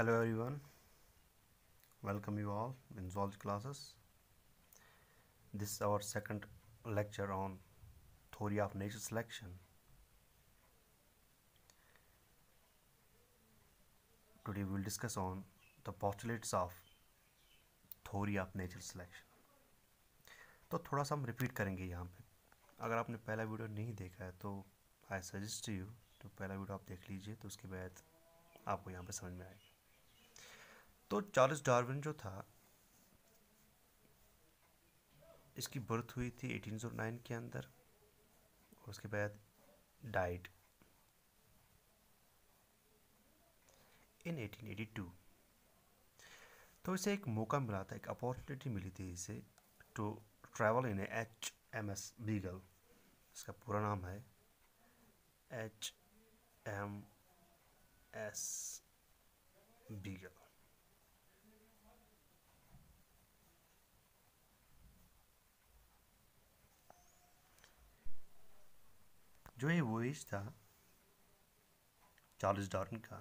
hello everyone welcome you all in zoology classes this is our second lecture on theory of nature selection today we will discuss on the postulates of theory of nature selection तो थोड़ा सा हम repeat करेंगे यहाँ पे अगर आपने पहला वीडियो नहीं देखा है तो आई सजेस्ट यू तो पहला वीडियो आप देख लीजिए तो उसके बाद आपको यहाँ पे समझ में आएगा तो चार्ल्स डार्विन जो था इसकी बर्थ हुई थी 1809 के अंदर और उसके बाद डाइड इन 1882 तो इसे एक मौका मिला था एक अपॉर्चुनिटी मिली थी इसे to travel in H M S Beagle इसका पूरा नाम है एच एम एस बीगल जो ये वोइज था चार्ल्स डार्विन का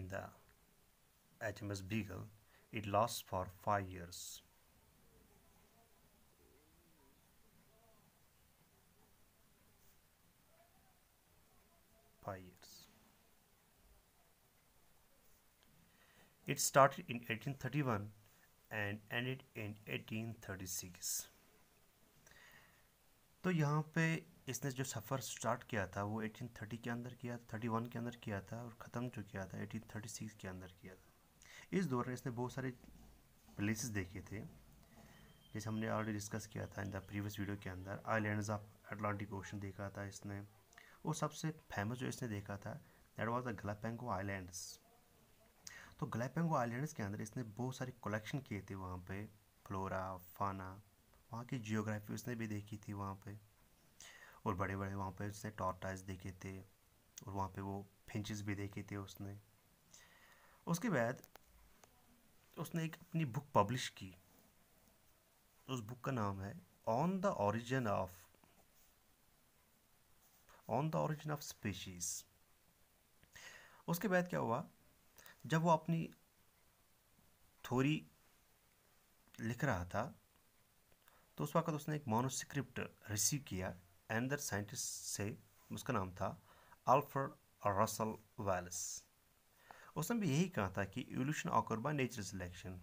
in the H M S Beagle it last for five years It started in 1831 and ended in 1836. तो यहाँ पे इसने जो सफ़र स्टार्ट किया था वो 1830 के अंदर किया था थर्टी के अंदर किया था और ख़त्म जो किया था 1836 के अंदर किया था इस दौरान इसने बहुत सारे प्लेसेस देखे थे जैसे हमने ऑलरेडी डिस्कस किया था इन द प्रीवियस वीडियो के अंदर आईलैंड्स ऑफ अटलांटिक ओशन देखा था इसने वो सबसे फेमस जो इसने देखा था that was the Galapagos islands तो गलापेंगो आइलैंड्स के अंदर इसने बहुत सारे कलेक्शन किए थे वहाँ पे फ्लोरा फाना वहाँ की जियोग्राफी उसने भी देखी थी वहाँ पर और बड़े बड़े वहाँ पर उसने टॉर्टाइज देखे थे और वहाँ पे वो फिंचेस भी देखे थे उसने उसके बाद उसने एक अपनी बुक पब्लिश की उस बुक का नाम है on the origin of on the origin of species उसके बाद क्या हुआ जब वो अपनी थोरी लिख रहा था तो उस वक्त उसने एक मोनोस्क्रिप्ट रिसीव किया अंदर साइंटिस्ट से उसका नाम था अल्फर्ड रसल वैलिस उसने भी यही कहा था कि evolution occur by nature selection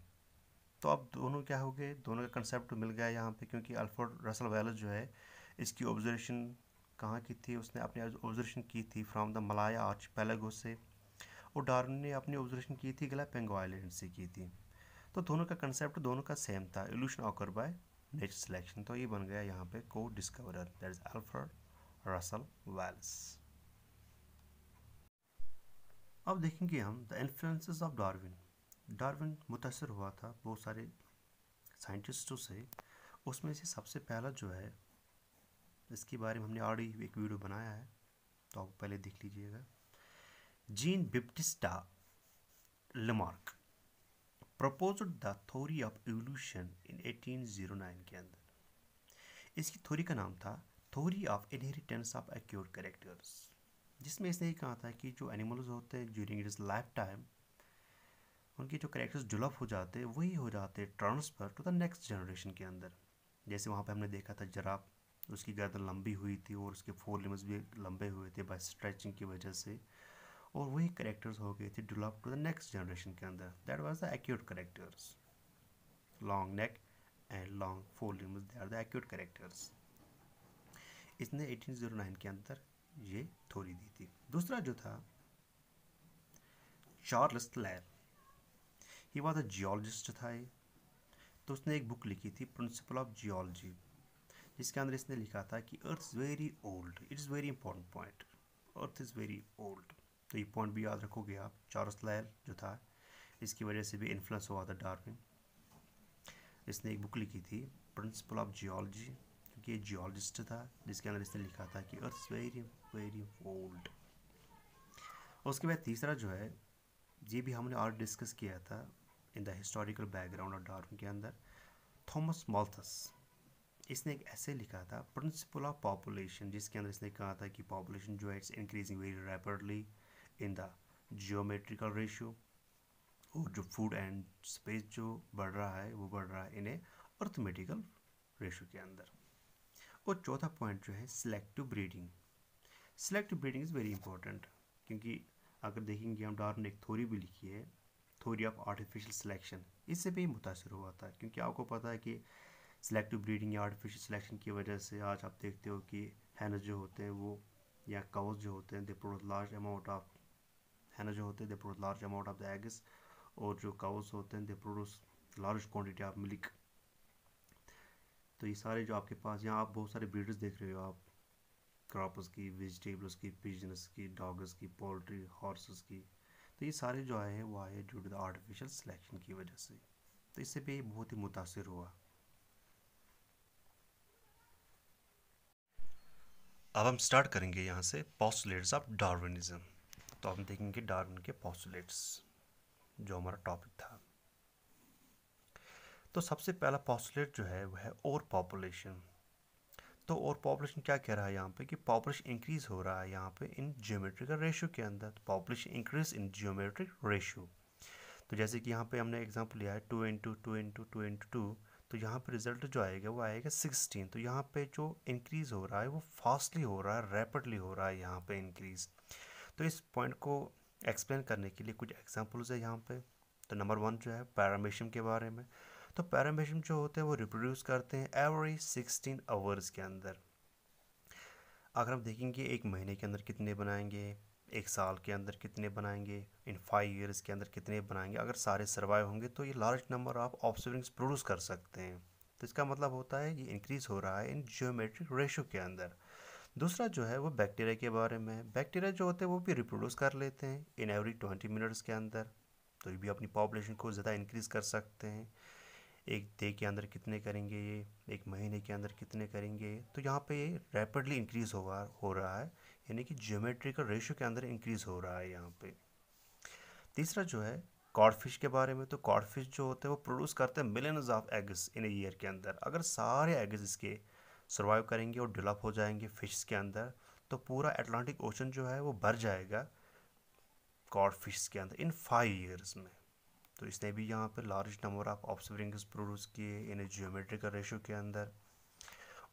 तो अब दोनों क्या हो गए दोनों का कंसेप्ट मिल गया यहाँ पे क्योंकि अल्फर्ड रसल वैलिस जो है इसकी ऑब्जर्वेशन कहाँ की थी उसने अपनी ऑब्जर्वेशन की थी from the Malay archipelago से और डार्विन ने अपनी ऑब्जर्वेशन की थी गला पेंगो आइलैंड से की थी तो दोनों का कंसेप्ट दोनों का सेम था evolution occur by next selection तो ये बन गया यहाँ पे को discoverer that is Alfred Russel Wallace अब देखेंगे हम the influences of Darwin Darwin मुतासर हुआ था बहुत सारे साइंटिस्टों से उसमें से सबसे पहला जो है इसके बारे में हमने ऑलरेडी एक वीडियो बनाया है तो आप पहले देख लीजिएगा Jean Baptiste Lamarck propose the theory of evolution in 1809 के अंदर इसकी थोरी का नाम था theory of inheritance of acute characters जिसमें इसने ये कहा था कि जो एनिमल्स होते हैं ज्यूरिंग इट्स लाइफ टाइम उनके जो करेक्टर्स डेवलप हो जाते हैं वही हो जाते हैं transfer to the next generation के अंदर जैसे वहाँ पर हमने देखा था जराब उसकी गर्दन लंबी हुई थी और उसके फोर लिम्स भी लंबे हुए थे बाय स्ट्रेचिंग की वजह से और वही करेक्टर्स हो गए थे develop to the next generation के अंदर that was the acute characters long neck and long fore limbs they are the acute characters इसने 1809 के अंदर ये थोड़ी दी थी दूसरा जो था चार्ल्स लैब ही वॉज अ जियोलॉजिस्ट था ये तो उसने एक बुक लिखी थी प्रिंसिपल ऑफ जियोलॉजी जिसके अंदर इसने लिखा था कि earth is very old it is very important point earth is very old तो ये पॉइंट भी याद रखोगे आप चार्ल्स लैब जो था इसकी वजह से भी इन्फ्लुएंस हुआ था डार्विन इसने एक बुक लिखी थी प्रिंसिपल ऑफ जियोलॉजी क्योंकि ये जियोलॉजिस्ट था जिसके अंदर इसने लिखा था कि अर्थ वेरी वेरी ओल्ड उसके बाद तीसरा जो है ये भी हमने और डिस्कस किया था in the historical background of Darwin के अंदर थॉमस मॉल्थस इसने एक ऐसे लिखा था प्रिंसिपल ऑफ पॉपुलेशन जिसके अंदर इसने कहा था कि पॉपुलेशन जो है it's increasing very rapidly in the geometrical ratio और जो फूड एंड स्पेस जो बढ़ रहा है वो बढ़ रहा है इन ए अर्थमेटिकल रेशो के अंदर और चौथा पॉइंट जो है selective breeding selective breeding is very important क्योंकि अगर देखेंगे हम डार ने एक थोरी भी लिखी है थोरी ऑफ आर्टिफिशियल सिलेक्शन इससे भी मुतासर हुआ था क्योंकि आपको पता है कि सिलेक्टिव ब्रीडिंग या आर्टिफिशियल सिलेक्शन की वजह से आज आप देखते हो कि हैनस जो होते हैं वो या काउस जो होते हैं they produce large amount of हैना जो होते हैं they produce large amount of the eggs और जो काउस होते हैं they produce large quantity of milk तो ये सारे जो आपके पास यहाँ आप बहुत सारे ब्रीडर्स देख रहे हो आप क्रॉप्स की वेजिटेबल्स की पिजनस की डॉग्स की पोल्ट्री हॉर्सेस की तो ये सारे जो आए हैं वो आए due to the artificial selection की वजह से तो इससे भी बहुत ही मुतासर हुआ अब हम स्टार्ट करेंगे यहाँ से पॉस्टुलेट्स ऑफ डार्विनिज्म तो हम देखेंगे डार्विन के पॉस्टुलेट्स जो हमारा टॉपिक था तो सबसे पहला पॉस्टुलेट जो है वह है ओवर पॉपुलेशन तो ओवर पॉपुलेशन क्या कह रहा है यहाँ पे कि पॉपुलेशन इंक्रीज़ हो रहा है यहाँ पे इन जियोमेट्रिकल रेशियो के अंदर तो population increase in geometric ratio तो जैसे कि यहाँ पे हमने एग्जांपल लिया है two into two into two into two तो यहाँ पे रिजल्ट जो आएगा वो आएगा सिक्सटीन तो यहाँ पे जो इंक्रीज़ हो रहा है वो फास्टली हो रहा है रैपिडली हो रहा है यहाँ पे इंक्रीज़ तो इस पॉइंट को एक्सप्लेन करने के लिए कुछ एग्जाम्पल्स है यहाँ पे तो नंबर वन जो है पैरामेशियम के बारे में तो पैरामेशियम जो होते हैं वो रिप्रोड्यूस करते हैं एवरी सिक्सटीन आवर्स के अंदर अगर हम देखेंगे एक महीने के अंदर कितने बनाएंगे एक साल के अंदर कितने बनाएंगे इन फाइव ईयर्स के अंदर कितने बनाएंगे अगर सारे सर्वाइव होंगे तो ये लार्ज नंबर ऑफ ऑब्सर्विंग्स प्रोड्यूस कर सकते हैं तो इसका मतलब होता है ये इंक्रीज़ हो रहा है इन जियोमेट्रिक रेशो के अंदर दूसरा जो है वो बैक्टीरिया के बारे में बैक्टीरिया जो होते हैं वो भी रिप्रोड्यूस कर लेते हैं इन एवरी ट्वेंटी मिनट्स के अंदर तो ये भी अपनी पॉपुलेशन को ज़्यादा इंक्रीज़ कर सकते हैं एक डे के अंदर कितने करेंगे ये एक महीने के अंदर कितने करेंगे तो यहाँ पे ये रैपिडली इंक्रीज़ होगा हो रहा है यानी कि ज्योमेट्रिकल रेशियो के अंदर इंक्रीज़ हो रहा है यहाँ पे तीसरा जो है कॉडफिश के बारे में तो कॉडफिश जो होते हैं वो प्रोड्यूस करते हैं millions of eggs in year के अंदर अगर सारे एग्स इसके सर्वाइव करेंगे और डेवलप हो जाएंगे फिश के अंदर तो पूरा अटलांटिक ओशन जो है वो भर जाएगा कॉड फिश के अंदर इन फाइव ईयर्स में तो इसने भी यहाँ पर लार्ज नंबर ऑफ ऑब्सर्विंग्स प्रोड्यूस किए इन जियोमेट्रिकल रेशो के अंदर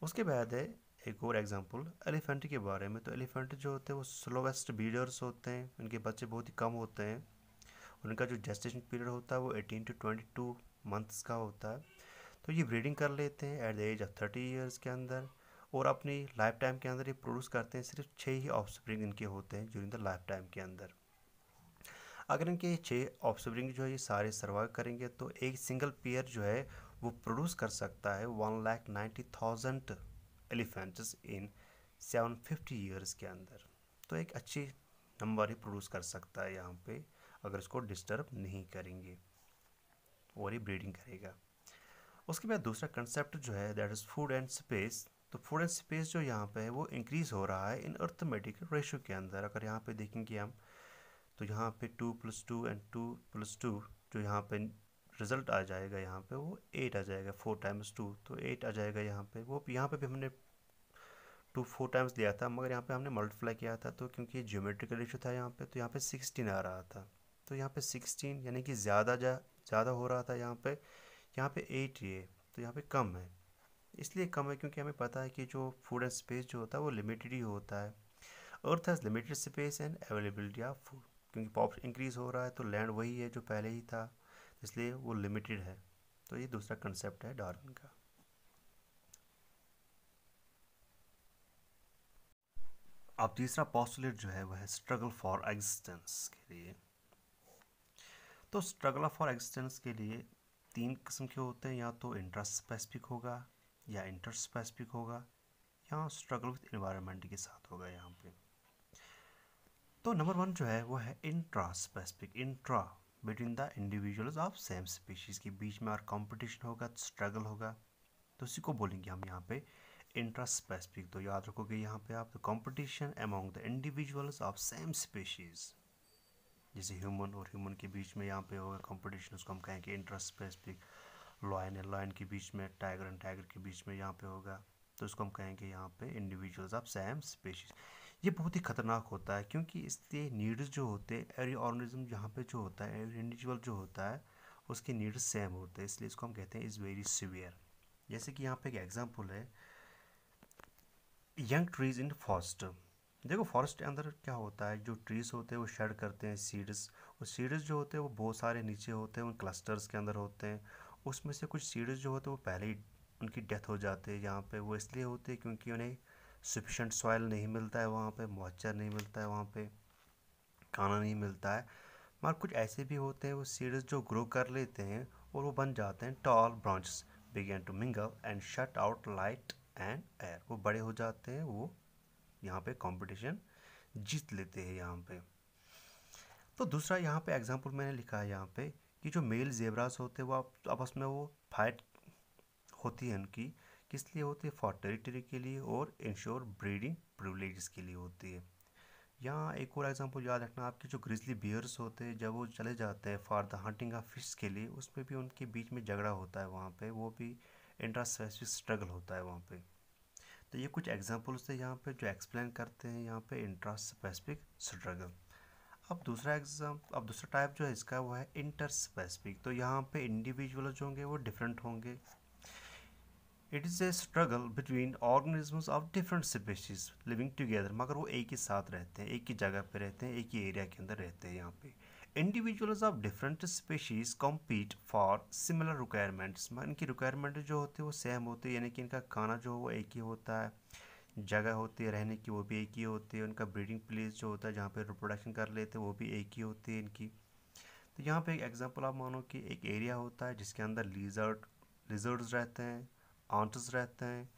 उसके बाद है एक और एग्जांपल एलिफेंट के बारे में तो एलिफेंट जो होते हैं वो स्लोवेस्ट ब्रीडर्स होते हैं उनके बच्चे बहुत ही कम होते हैं उनका जो जेस्टेशन पीरियड होता है वो eighteen to twenty two months का होता है तो ये ब्रीडिंग कर लेते हैं at the age of thirty years के अंदर और अपनी लाइफ टाइम के अंदर ये प्रोड्यूस करते हैं सिर्फ छः ही ऑफस्प्रिंग इनके होते हैं जूरिंग द लाइफ टाइम के अंदर अगर इनके छः ऑफस्प्रिंग जो है ये सारे सर्वाइव करेंगे तो एक सिंगल पेयर जो है वो प्रोड्यूस कर सकता है one lakh ninety thousand elephants in seven fifty years के अंदर तो एक अच्छी नंबर ही प्रोड्यूस कर सकता है यहाँ पे अगर इसको डिस्टर्ब नहीं करेंगे और ही ब्रीडिंग करेगा उसके बाद दूसरा कंसेप्ट जो है that is food and space तो फूड एंड स्पेस जो यहाँ पे है वो इंक्रीज़ हो रहा है इन अर्थमेटिक रेशो के अंदर अगर यहाँ पे देखेंगे हम तो यहाँ पे two plus two and two plus two जो यहाँ पे रिज़ल्ट आ जाएगा यहाँ पे वो एट आ जाएगा फोर टाइम्स टू तो एट आ जाएगा यहाँ पे वो यहाँ पे भी हमने टू फोर टाइम्स लिया था मगर यहाँ पे हमने मल्टीप्लाई किया था तो क्योंकि जियोमेट्रिकल रेशो था यहाँ पे तो यहाँ पे सिक्सटीन आ रहा था तो यहाँ पे सिक्सटीन यानी कि ज़्यादा जा ज़्यादा हो रहा था यहाँ पे यहाँ पे एट ये तो यहाँ पे कम है इसलिए कम है क्योंकि हमें पता है कि जो फूड एंड स्पेस जो होता है वो लिमिटेड ही होता है earth has limited space and availability of food क्योंकि पॉप इंक्रीज़ हो रहा है तो लैंड वही है जो पहले ही था इसलिए वो लिमिटेड है तो ये दूसरा कंसेप्ट है डार्विन का अब तीसरा पॉस्टुलेट जो है वह है स्ट्रगल फॉर एग्जिस्टेंस के लिए तो स्ट्रगल फॉर एग्जिस्टेंस के लिए तीन किस्म के होते हैं या तो इंट्रा स्पेसिफिक होगा या इंटर स्पेसिफिक होगा या स्ट्रगल विद इन्वायरमेंट के साथ होगा यहाँ पे तो नंबर वन जो है वो है intraspecific intra between the individuals of same species के बीच में और कंपटीशन होगा स्ट्रगल होगा तो उसी को बोलेंगे हम यहाँ पे इंट्रा स्पेसिफिक तो याद रखोगे यहाँ पे आप तो competition among the individuals of same species जैसे ह्यूमन और ह्यूमन के बीच में यहाँ पे होगा कंपटीशन उसको हम कहेंगे interest specific lion and lion के बीच में टाइगर एंड टाइगर के बीच में यहाँ पे होगा तो उसको हम कहेंगे यहाँ पे इंडिविजुअल्स ऑफ सेम स्पेशीज ये बहुत ही खतरनाक होता है क्योंकि इसके नीड्स जो होते हैं एवरी ऑर्गेनिज्म यहाँ पे जो होता है एवरी इंडिविजुअल जो होता है उसके नीड्स सेम होते हैं इसलिए इसको हम कहते हैं इज़ वेरी सिवियर जैसे कि यहाँ पे एक एग्जाम्पल है यंग ट्रीज इन फॉस्ट देखो फॉरेस्ट के अंदर क्या होता है जो ट्रीज़ होते हैं वो शेड करते हैं सीड्स और सीड्स जो होते हैं वो बहुत सारे नीचे होते हैं उन क्लस्टर्स के अंदर होते हैं उसमें से कुछ सीड्स जो होते हैं वो पहले ही उनकी डेथ हो जाते हैं यहाँ पे वो इसलिए होते हैं क्योंकि उन्हें सफिशेंट सॉइल नहीं मिलता है वहाँ पर मॉइस्चर नहीं मिलता है वहाँ पर खाना नहीं मिलता है मगर कुछ ऐसे भी होते हैं वो सीड्स जो ग्रो कर लेते हैं और वो बन जाते हैं tall branches begin to mingle and shut out light and air वो बड़े हो जाते हैं वो यहाँ पे कंपटीशन जीत लेते हैं यहाँ पे तो दूसरा यहाँ पे एग्जांपल मैंने लिखा है यहाँ पे कि जो मेल जेबरास होते हैं वो आपस में वो फाइट होती है उनकी किस लिए होती है फॉर टेरिटरी के लिए और इंश्योर ब्रीडिंग प्रिवलेज के लिए होती है यहाँ एक और एग्जांपल याद रखना आपके जो ग्रिजली बियर्स होते हैं जब वो चले जाते हैं for the hunting of fish के लिए उसमें भी उनके बीच में झगड़ा होता है वहाँ पे वो भी इंट्रा स्पेसिफिक स्ट्रगल होता है वहाँ पे तो ये कुछ एग्जाम्पल्स थे यहाँ पे जो एक्सप्लेन करते हैं यहाँ पे इंट्रा स्पेसिफिक स्ट्रगल अब दूसरा एग्जाम अब दूसरा टाइप जो है इसका वो है इंटर स्पेसिफिक तो यहाँ पे इंडिविजुअल जो होंगे वो डिफरेंट होंगे it is a struggle between organisms of different species living together मगर वो एक ही साथ रहते हैं एक ही जगह पे रहते हैं एक ही एरिया के अंदर रहते हैं यहाँ पे individuals of different species compete for similar requirements इनकी रिक्वायरमेंट जो होती है वो सेम होती है यानी कि इनका खाना जो है वो एक ही होता है जगह होती है रहने की वो भी एक ही होती है उनका ब्रीडिंग प्लेस जो होता है जहाँ पर रिप्रोडक्शन कर लेते हैं वो भी एक ही होती है इनकी तो यहाँ पे एक एग्जांपल आप मानो कि एक एरिया होता है जिसके अंदर लीजर्ड लिजर्ड्स रहते हैं आंट्स रहते हैं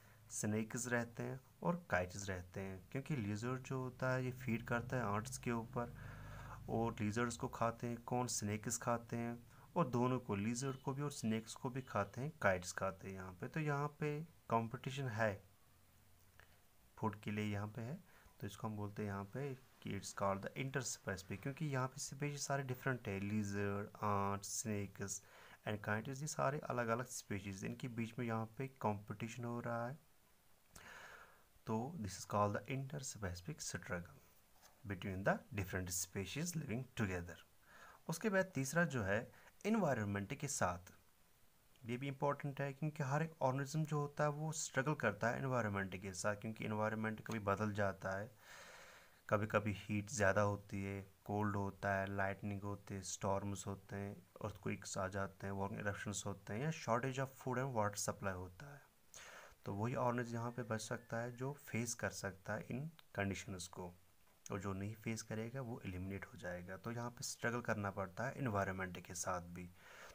स्नैक्स रहते हैं और काइट्स रहते हैं क्योंकि लीजर्ड जो होता है ये फीड करता है आंट्स के ऊपर और लीज़र्स को खाते हैं कौन स्नैक्स खाते हैं और दोनों को लीजर्ड को भी और स्नैक्स को भी खाते हैं काइट्स खाते हैं यहाँ पे तो यहाँ पे कंपटीशन है फूड के लिए यहाँ पे है तो इसको हम बोलते हैं यहाँ पे कि it's called the interspecific क्योंकि यहाँ पे स्पेशी सारे डिफरेंट है lizard ant snakes and kites ये सारे अलग अलग स्पेशीज इनके बीच में यहाँ पे कॉम्पिटिशन हो रहा है तो this is called the interspecific struggle between the different species living together उसके बाद तीसरा जो है इन्वायरमेंट के साथ ये भी इम्पॉर्टेंट है क्योंकि हर एक ऑर्गेनिज्म जो होता है वो स्ट्रगल करता है इन्वायरमेंट के साथ क्योंकि इन्वायरमेंट कभी बदल जाता है कभी कभी हीट ज़्यादा होती है कोल्ड होता है लाइटनिंग होते हैं स्टॉर्म्स होते हैं क्विक्स आ जाते हैं वॉर्म इरप्शन होते हैं या shortage of food and water supply होता है तो वही ऑर्गेनिज्म यहाँ पे बच सकता है जो फेस कर सकता है इन कंडीशंस को और जो नहीं फेस करेगा वो एलिमिनेट हो जाएगा तो यहाँ पे स्ट्रगल करना पड़ता है इन्वायरमेंट के साथ भी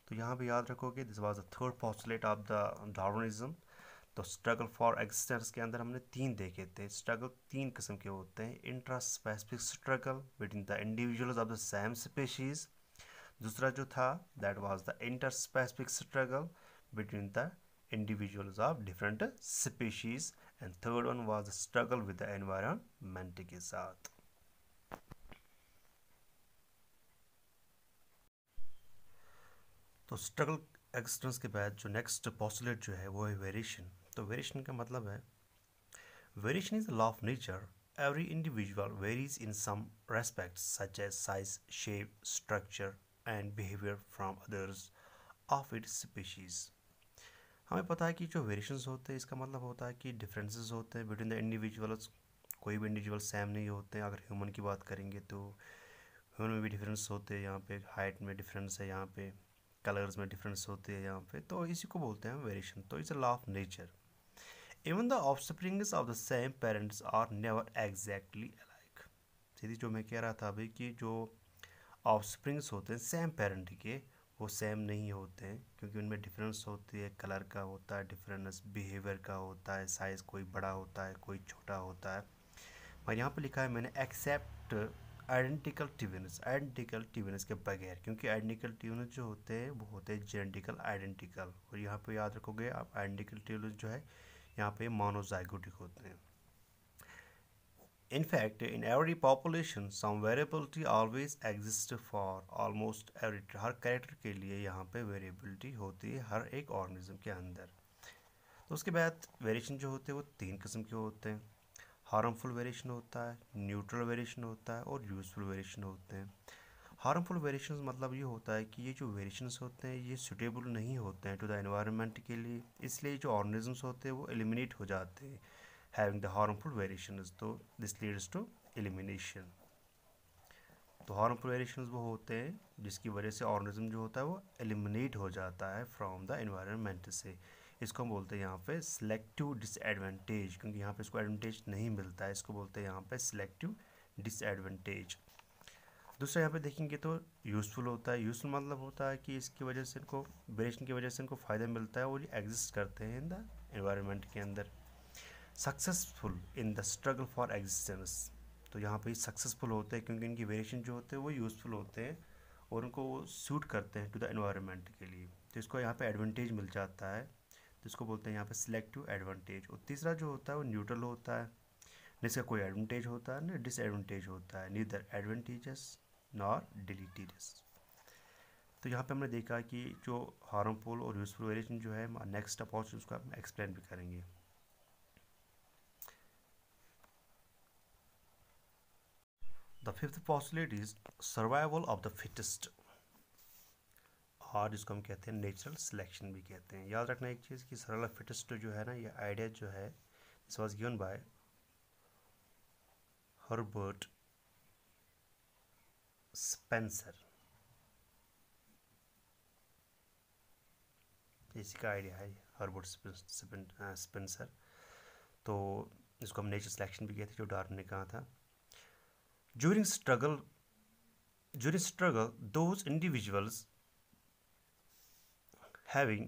तो यहाँ पे याद रखोगे this was the third postulate of the Darwinism तो स्ट्रगल फॉर एग्जिस्टेंस के अंदर हमने तीन देखे थे स्ट्रगल तीन किस्म के होते हैं intraspecific struggle between the individuals of the same species दूसरा जो था that was the interspecific struggle between the of different species and third one was the struggle with the environment के साथ तो स्ट्रगल एक्सिस्टेंस के बाद जो next postulate जो है वो है वेरिएशन तो वेरिएशन का मतलब है variation is the law of nature every individual varies in some respect such as size shape structure and behaviour from others of it species हमें पता है कि जो वेरिएशंस होते हैं इसका मतलब होता है कि डिफरेंसेस होते हैं बिटवीन द इंडिविजुअल्स कोई भी इंडिविजुअल सेम नहीं होते हैं अगर ह्यूमन की बात करेंगे तो ह्यूमन में भी डिफरेंस होते हैं यहाँ पे हाइट में डिफरेंस है यहाँ पे कलर्स में डिफरेंस होते हैं यहाँ पे तो इसी को बोलते हैं वेरिएशन तो it's a law of nature even the offsprings of the same parents are never exactly alike सीधी जो मैं कह रहा था अभी कि जो ऑफस्प्रिंग्स होते हैं सेम पेरेंट के वो सेम नहीं होते हैं क्योंकि उनमें डिफरेंस होती है कलर का होता है डिफरेंस बिहेवियर का होता है साइज़ कोई बड़ा होता है कोई छोटा होता है और यहाँ पर लिखा है मैंने except identical twins identical twins के बगैर क्योंकि आइडेंटिकल टिवेनस जो होते हैं वो होते हैं जेनेटिकल आइडेंटिकल और यहाँ पे याद रखोगे आप आइडेंटिकल टिवेनस जो है यहाँ पे मोनोजाइगोटिक होते हैं in fact in every population some some always exist for almost every हर करेक्टर के लिए यहाँ पे variability होती है हर एक ऑर्गेनिज्म के अंदर तो उसके बाद वेरिएशन जो होते हैं वो तीन किस्म के होते हैं हार्मफुल वेरिएशन होता है न्यूट्रल वेरिएशन होता है और यूज़फुल वेरिएशन होते हैं हार्मफुल वेरिएशन मतलब ये होता है कि ये जो वेरिएशन होते हैं ये सुटेबल नहीं होते हैं टू द इन्वायरमेंट के लिए इसलिए जो ऑर्गेनिजम्स होते हैं वो एलिमिनेट हो जाते हैं हैविंग द हार्मफुल वेरिएशन तो दिस लीड्स टू एलिमिनेशन तो हार्मफुल वेरिएशन वो होते हैं जिसकी वजह से ऑर्गेनिज्म जो होता है वो एलिमिनेट हो जाता है फ्रॉम द इन्वायरमेंट से इसको हम बोलते हैं यहाँ पे सिलेक्टिव डिसएडवांटेज क्योंकि यहाँ पे इसको एडवांटेज नहीं मिलता है इसको बोलते हैं यहाँ पे सिलेक्टिव डिसएडवांटेज दूसरा यहाँ पे देखेंगे तो यूज़फुल होता है यूज़फुल मतलब होता है कि इसकी वजह से इनको वेरिएशन की वजह से इनको फ़ायदा मिलता है और ये एग्जिस्ट करते हैं इन द एनवायरमेंट के अंदर successful in the struggle for existence तो यहाँ पर सक्सेसफुल होते हैं क्योंकि इनकी वेरिएशन जो होते हैं वो यूज़फुल होते हैं और उनको वो सूट करते हैं टू द एनवायरमेंट के लिए तो इसको यहाँ पे एडवांटेज मिल जाता है जिसको बोलते हैं यहाँ पर सिलेक्टिव एडवांटेज और तीसरा जो होता है वो न्यूट्रल होता है न इसका कोई एडवांटेज होता है न डिसएडवांटेज होता है नीदर एडवांटेजस नॉर डिलीटीरियस तो यहाँ पे हमने देखा कि जो हार्मफुल और यूज़फुल वेरिएशन जो है नेक्स्ट अपॉर्च उसको हम एक्सप्लेन भी करेंगे the fifth possibility is survival of the fittest और जिसको हम कहते हैं नेचुरल सिलेक्शन भी कहते हैं याद रखना एक चीज़ कि सरल फिटेस्ट जो है ना ये आइडिया जो है this was given by Herbert Spencer इसी का आइडिया है हर्बर्ट स्पेंसर uh, तो इसको हम नेचर सिलेक्शन भी कहते हैं जो डार्विन ने कहा था during struggle during struggle those individuals having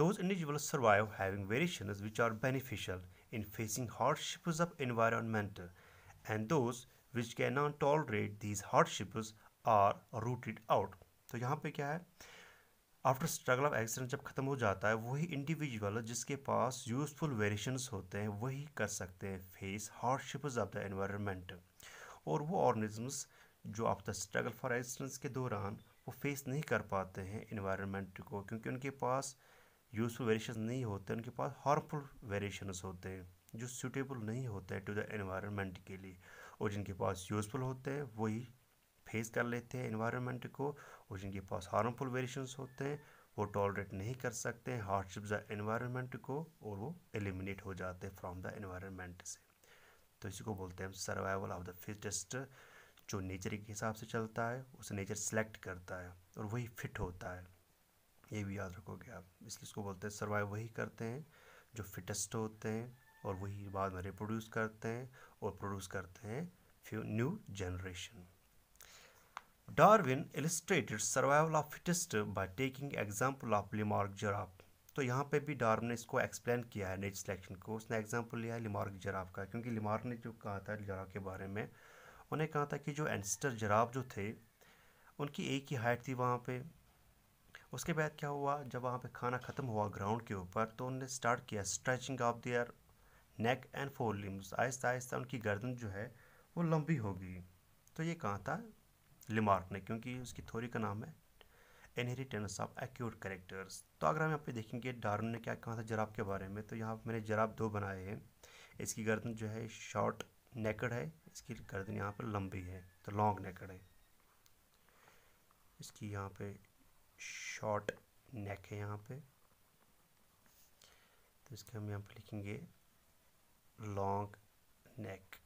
those individuals survive having variations which are beneficial in facing hardships of environment and those which cannot tolerate these hardships are rooted out तो यहाँ पे क्या है after struggle of accident जब ख़त्म हो जाता है वही इंडिविजुअल जिसके पास यूजफुल वेरिएशंस होते हैं वही कर सकते हैं face hardships of the environment और वो ऑर्गेनिजम्स जो आफ्टर स्ट्रगल फॉर एक्सीडेंट्स के दौरान वो फेस नहीं कर पाते हैं इन्वायरमेंट को क्योंकि उनके पास यूज़फुल वेरिएशन नहीं होते उनके पास हार्मफुल वेरिएशंस होते हैं जो सूटेबल नहीं होते हैं टू द इन्वायरमेंट के लिए और जिनके पास यूज़फुल होते हैं वही फेस कर लेते हैं इन्वायरमेंट को और जिनके पास हार्मफुल वेरिएशंस होते हैं वो टॉलरेट नहीं कर सकते हैं हार्डशिप द इन्वायरमेंट को और वो एलिमिनेट हो जाते हैं फ्रॉम द इन्वायरमेंट से तो इसी को बोलते हैं सर्वाइवल ऑफ द फिटेस्ट जो नेचर के हिसाब से चलता है उसे नेचर सेलेक्ट करता है और वही फिट होता है ये भी याद रखोगे आप इसलिए इसको बोलते हैं सर्वाइव वही करते हैं जो फिटेस्ट होते हैं और वही बाद में रिप्रोड्यूस करते हैं और प्रोड्यूस करते हैं few new generation Darwin illustrated survival of fittest by taking example of Lamarck giraffe तो यहाँ पे भी डार्विन ने इसको एक्सप्लेन किया है नेचर सिलेक्शन को उसने एग्जाम्पल लिया है लिमार्क जराफ का क्योंकि लिमार्क ने जो कहा था जराफ के बारे में उन्हें कहा था कि जो एंसिस्टर जराब जो थे उनकी एक ही हाइट थी वहाँ पे उसके बाद क्या हुआ जब वहाँ पे खाना ख़त्म हुआ ग्राउंड के ऊपर तो उन्होंने स्टार्ट किया stretching of their neck and fore limbs आहिस्ता आहिस्ता उनकी गर्दन जो है वो लंबी होगी तो ये कहा था लिमार्क ने क्योंकि उसकी थोड़ी का नाम है इनहेरिटेंस ऑफ एक्यूट करेक्टर्स तो अगर हम यहाँ पे देखेंगे डारन ने क्या कहा था जराब के बारे में तो यहाँ मैंने जराब दो बनाए हैं इसकी गर्दन जो है शॉर्ट नेकड है इसकी गर्दन यहाँ पर लंबी है तो लॉन्ग नेक है इसकी यहाँ पे शॉर्ट नेक है यहाँ पे तो इसके हम यहाँ पे लिखेंगे लॉन्ग नेक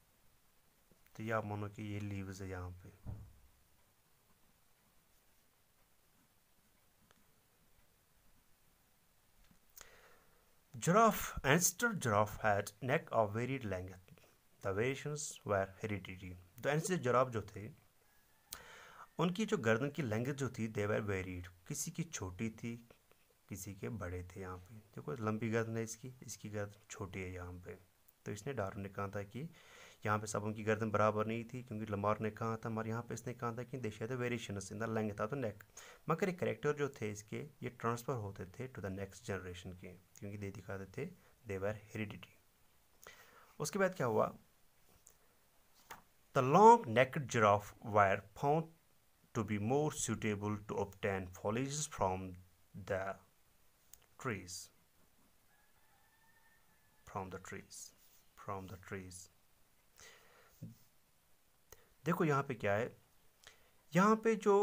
तो यह आप मानो कि ये लीव्स है यहाँ पे Giraffe, ancestor giraffe had neck of varied length. The variations were heredity तो सी जराब जो थे उनकी जो गर्दन की लेंथ जो थी दे वेर वेरीड किसी की छोटी थी किसी के बड़े थे यहाँ पे देखो लंबी गर्दन है इसकी इसकी गर्दन छोटी है यहाँ पे तो इसने डार ने कहा था कि यहाँ पे सब उनकी गर्दन बराबर नहीं थी क्योंकि लमार ने कहा था हमारे यहाँ पे इसने कहा था कि देश तो वेरिएशन इन द लैंग था तो नेक मगर ये करेक्टर जो थे इसके ये ट्रांसफ़र होते थे टू द नेक्स्ट जनरेशन के क्योंकि दे दिखाते थे देवर हेरिडिटी उसके बाद क्या हुआ The long-necked giraffe were found to be more suitable to obtain foliage from the trees from the trees from the trees देखो यहाँ पे क्या है यहाँ पे जो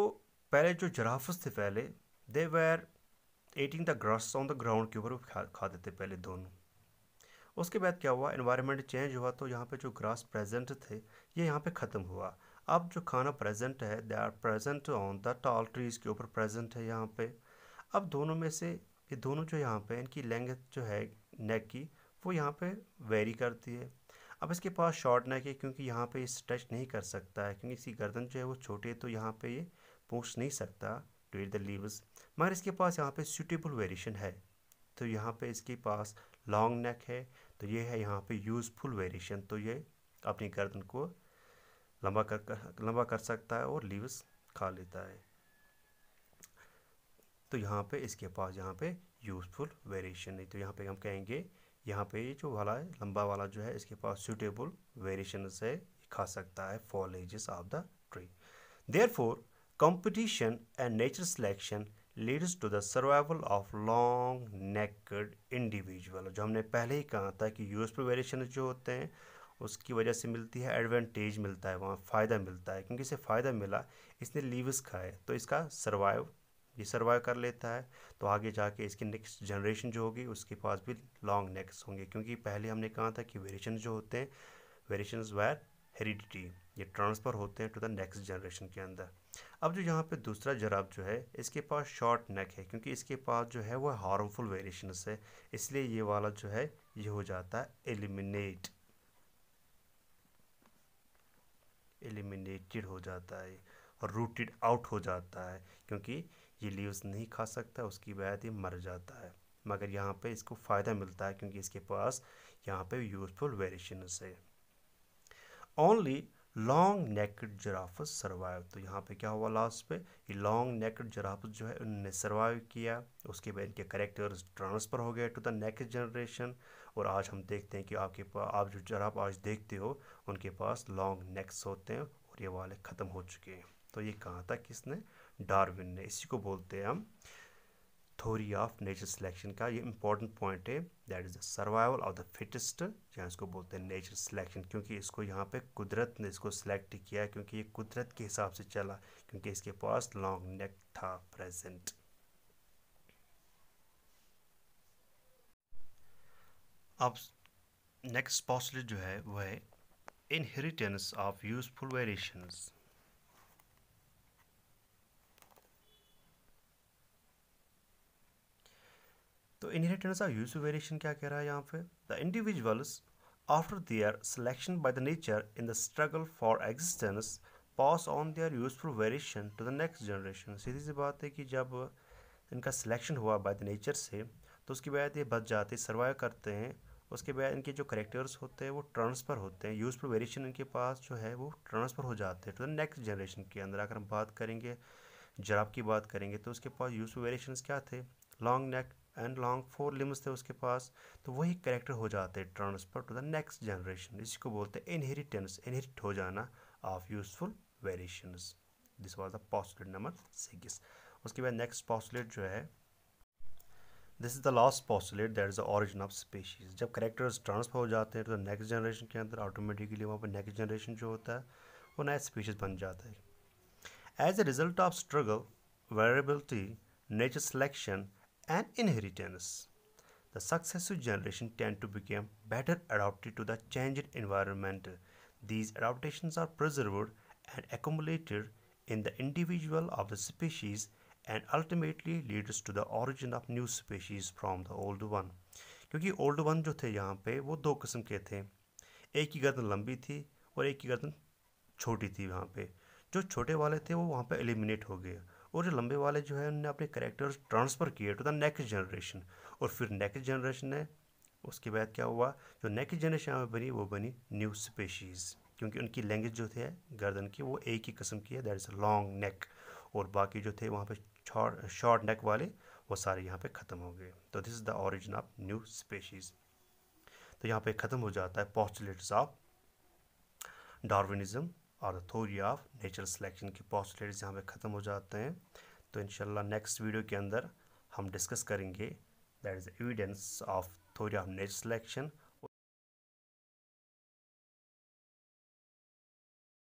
पहले जो जराफस थे पहले they were eating the grass on the ground के ऊपर खा खा देते पहले दोनों उसके बाद क्या हुआ इन्वायरमेंट चेंज हुआ तो यहाँ पे जो ग्रास प्रेजेंट थे ये यहाँ पे ख़त्म हुआ अब जो खाना प्रेजेंट है they are present on the tall trees के ऊपर प्रेजेंट है यहाँ पे अब दोनों में से ये दोनों जो यहाँ पे इनकी लेंथ जो है नेक की वो यहाँ पे वेरी करती है अब इसके पास शॉर्ट नेक है क्योंकि यहाँ पर ये स्ट्रेच नहीं कर सकता है क्योंकि इसकी गर्दन जो है वो छोटी है तो यहाँ पर ये पूछ नहीं सकता टू द लीवस मगर इसके पास यहाँ पर सूटेबल वेरिएशन है तो यहाँ पे इसके पास लॉन्ग नेक है तो ये है यहाँ पे यूज़फुल वेरिएशन तो ये अपनी गर्दन को लंबा कर, कर लंबा कर सकता है और लीव्स खा लेता है तो यहाँ पे इसके पास यहाँ पे यूज़फुल वेरिएशन नहीं तो यहाँ पे हम कहेंगे यहाँ पे जो वाला है लंबा वाला जो है इसके पास सूटेबल वेरिएशन है खा सकता है foliage of the tree therefore competition and nature selection leads to the survival of long necked individual जो हमने पहले ही कहा था कि यूएस पे वेरिएशन जो होते हैं उसकी वजह से मिलती है एडवांटेज मिलता है वहाँ फ़ायदा मिलता है क्योंकि इसे फ़ायदा मिला इसने लीव्स खाए तो इसका सर्वाइव ये सर्वाइव कर लेता है तो आगे जाके इसकी नेक्स्ट जनरेशन जो होगी उसके पास भी लॉन्ग नेक्स होंगे क्योंकि पहले हमने कहा था कि वेरिएशन जो होते हैं वेरिएशन वायर हेरिडिटी ये ट्रांसफ़र होते हैं टू द नेक्स्ट जनरेशन के अंदर अब जो यहाँ पे दूसरा जराब जो है इसके पास शॉर्ट नेक है क्योंकि इसके पास जो है वो हार्मफुल वेरिएशंस है इसलिए ये वाला जो है ये हो जाता है एलिमिनेट एलिमिनेटेड हो जाता है और रूटेड आउट हो जाता है क्योंकि ये लीव्स नहीं खा सकता उसकी वजह ये मर जाता है मगर यहाँ पे इसको फ़ायदा मिलता है क्योंकि इसके पास यहाँ पे यूजफुल वेरिएशन है only long necked giraffes survive तो यहाँ पे क्या हुआ लास्ट पे ये लॉन्ग नेकड जराफस जो है उनने सर्वाइव किया उसके बाद इनके करेक्टर्स ट्रांसफ़र हो गए टू द नेक्स्ट जनरेशन और आज हम देखते हैं कि आपके पास आप जो जराफ आज देखते हो उनके पास लॉन्ग नेक्स होते हैं और ये वाले ख़त्म हो चुके हैं तो ये कहाँ था किसने डारविन ने इसी को बोलते हैं हम थोरी ऑफ नेचर सिलेक्शन का ये इंपॉर्टेंट पॉइंट है that is the survival of the fittest जहाँ इसको बोलते हैं नेचर सिलेक्शन क्योंकि इसको यहाँ पे कुदरत ने इसको सिलेक्ट किया क्योंकि ये कुदरत के हिसाब से चला क्योंकि इसके पास लॉन्ग नेक था प्रेजेंट अब नेक्स्ट पॉस्टुलेट जो है वह है इनहेरिटेंस ऑफ यूजफुल वेरिएशंस तो इनहेरिटेंस ऑफ यूज वेरिएशन क्या कह रहा है यहाँ पे the individuals after their selection by the nature in the struggle for existence pass on their useful variation to the next generation सीधी सी बात है कि जब इनका सिलेक्शन हुआ बाय द नेचर से तो उसके बाद तो ये बच जाते सर्वाइव करते हैं उसके बाद इनके जो करेक्टर्स होते हैं वो ट्रांसफ़र होते हैं यूजफुल वेरिएशन इनके पास जो है वो ट्रांसफ़र हो जाते हैं टू द नेक्स्ट जनरेशन के अंदर अगर हम बात करेंगे जराब की बात करेंगे तो उसके पास यूजफुल वेरिएशन क्या थे long neck and long fore limbs थे उसके पास तो वही करेक्टर हो जाते हैं transfer to the next generation इसी को बोलते हैं इनहेरिटेंस इनहेरिट हो जाना of useful variations this was the postulate number six उसके बाद नेक्स्ट पॉस्टुलेट जो है this is the last postulate that is the origin of species जब करेक्टर्स ट्रांसफर हो जाते हैं तो नेक्स्ट जनरेशन के अंदर ऑटोमेटिकली वहाँ पर नेक्स्ट जनरेशन जो होता है वो नया स्पीशीज़ बन जाता है as a result of struggle variability nature selection and inheritance. The successive generation tend to become better adapted to the changed environment. These adaptations are preserved and accumulated in the individual of the species and ultimately leads to the origin of new species from the old one. क्योंकि old one, जो थे यहाँ पे वो दो किस्म के थे एक की गर्दन लंबी थी और एक की गर्दन छोटी थी वहाँ पे जो छोटे वाले थे वो वहाँ पे हो गए और जो लंबे वाले जो है उनने अपने करेक्टर ट्रांसफ़र किए टू द नेक्स्ट जनरेशन और फिर नेक्स्ट जनरेशन ने उसके बाद क्या हुआ जो नेक्स्ट जनरेशन में बनी वो बनी न्यू स्पेशीज़ क्योंकि उनकी लैंग्वेज जो थे गर्दन की वो एक ही किस्म की है that is a long neck और बाकी जो थे वहाँ पे शॉर्ट नेक वाले वो सारे यहाँ पे ख़त्म हो गए तो this is the origin of new species तो यहाँ पे ख़त्म हो जाता है पॉस्टुलेट्स ऑफ डार्विनिज्म और थोरी ऑफ नेचुरल सिलेक्शन की पॉसिबिलिटीज यहाँ पे ख़त्म हो जाते हैं तो इन नेक्स्ट वीडियो के अंदर हम डिस्कस करेंगे that is evidence of theory of natural selection